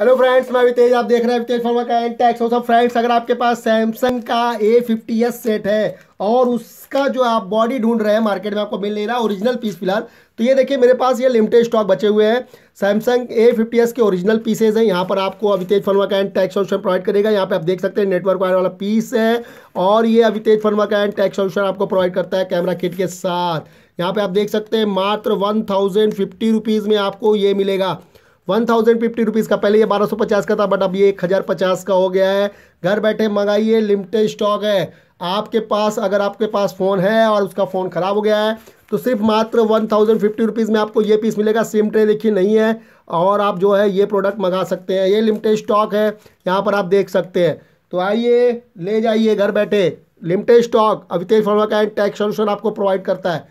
hello friends मैं वितेज आप देख रहे हैं वितेज फर्मा का एंड टैक्स और फ्रेंड्स अगर आपके पास सैमसंग का ए फिफ्टी एस सेट है और उसका जो आप बॉडी ढूंढ रहे हैं मार्केट में आपको मिल नहीं रहा ओरिजिनल पीस फिलहाल तो ये देखिए मेरे पास ये लिमिटेड स्टॉक बचे हुए हैं सैमसंग ए फिफ्टी एस के ओरिजिनल पीसेज हैं यहाँ पर आपको अवितेज फर्मा का एंड टैक्स सोल्यूशन प्रोवाइड करेगा यहाँ पे आप देख सकते हैं नेटवर्क वायर वाला पीस है और ये अवितेज फर्मा का एंड टैक्स सोल्यूशन आपको प्रोवाइड करता है कैमरा किट के साथ यहाँ पे आप देख सकते हैं मात्र वन थाउजेंड फिफ्टी रुपीज़ में आपको ये मिलेगा वन थाउजेंड फिफ्टी रुपीज़ का पहले ये बारह सौ पचास का था बट अब ये एक हज़ार पचास का हो गया है घर बैठे मंगाइए लिमिटेड स्टॉक है आपके पास अगर आपके पास फ़ोन है और उसका फ़ोन ख़राब हो गया है तो सिर्फ मात्र वन थाउजेंड फिफ्टी रुपीज़ में आपको ये पीस मिलेगा सिम ट्रे देखिए नहीं है और आप जो है ये प्रोडक्ट मंगा सकते हैं ये लिमिटेड स्टॉक है यहाँ पर आप देख सकते हैं तो आइए ले जाइए घर बैठे लिमिटेड स्टॉक अवितेश फर्मा का टैक्स सोल्यूशन आपको प्रोवाइड करता है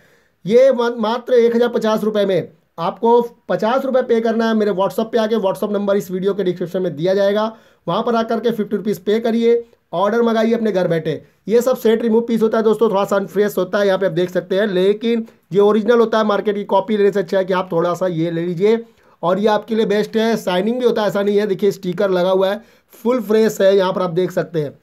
ये मात्र एक हज़ार पचास रुपये में आपको पचास रुपये पे करना है मेरे व्हाट्सअप पे आके व्हाट्सअप नंबर इस वीडियो के डिस्क्रिप्शन में दिया जाएगा वहाँ पर आकर के फिफ्टी रुपीज़ पे करिए ऑर्डर मंगाइए अपने घर बैठे ये सब सेट रिमूव पीस होता है दोस्तों थोड़ा सा अनफ्रेश होता है यहाँ पे आप देख सकते हैं लेकिन ये ओरिजिनल होता है मार्केट की कॉपी लेने से अच्छा है कि आप थोड़ा सा ये ले लीजिए और ये आपके लिए बेस्ट है साइनिंग भी होता है ऐसा नहीं है देखिए स्टीकर लगा हुआ है फुल फ्रेश है यहाँ पर आप देख सकते हैं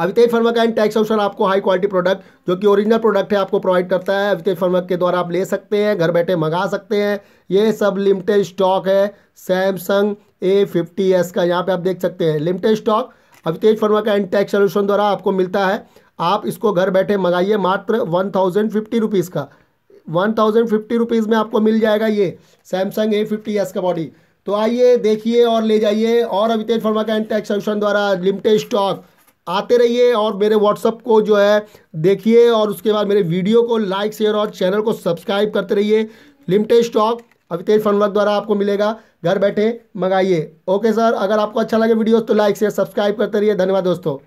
अवितेज फर्मा का एंड टैक्स ऑप्शन आपको हाई क्वालिटी प्रोडक्ट जो कि ओरिजिनल प्रोडक्ट है आपको प्रोवाइड करता है अवितेज फर्मा के द्वारा आप ले सकते हैं घर बैठे मंगा सकते हैं ये सब लिमिटेड स्टॉक है सैमसंग ए फिफ्टी एस का यहाँ पे आप देख सकते हैं लिमिटेड स्टॉक अवितेज फर्मा का एंड टैक्स सोल्यूशन द्वारा आपको मिलता है आप इसको घर बैठे मंगाइए मात्र वन थाउजेंड फिफ्टी रुपीज़ का वन थाउजेंड फिफ्टी रुपीज़ में आपको मिल जाएगा ये सैमसंग ए फिफ्टी एस का बॉडी तो आइए देखिए और ले जाइए और अवितेज फर्मा का एंड टैक्स सोल्यूशन द्वारा लिमिटेड स्टॉक आते रहिए और मेरे व्हाट्सअप को जो है देखिए और उसके बाद मेरे वीडियो को लाइक शेयर और चैनल को सब्सक्राइब करते रहिए लिमिटेड स्टॉक तेज फंडवर्क द्वारा आपको मिलेगा घर बैठे मंगाइए ओके सर अगर आपको अच्छा लगे वीडियो तो लाइक शेयर सब्सक्राइब करते रहिए धन्यवाद दोस्तों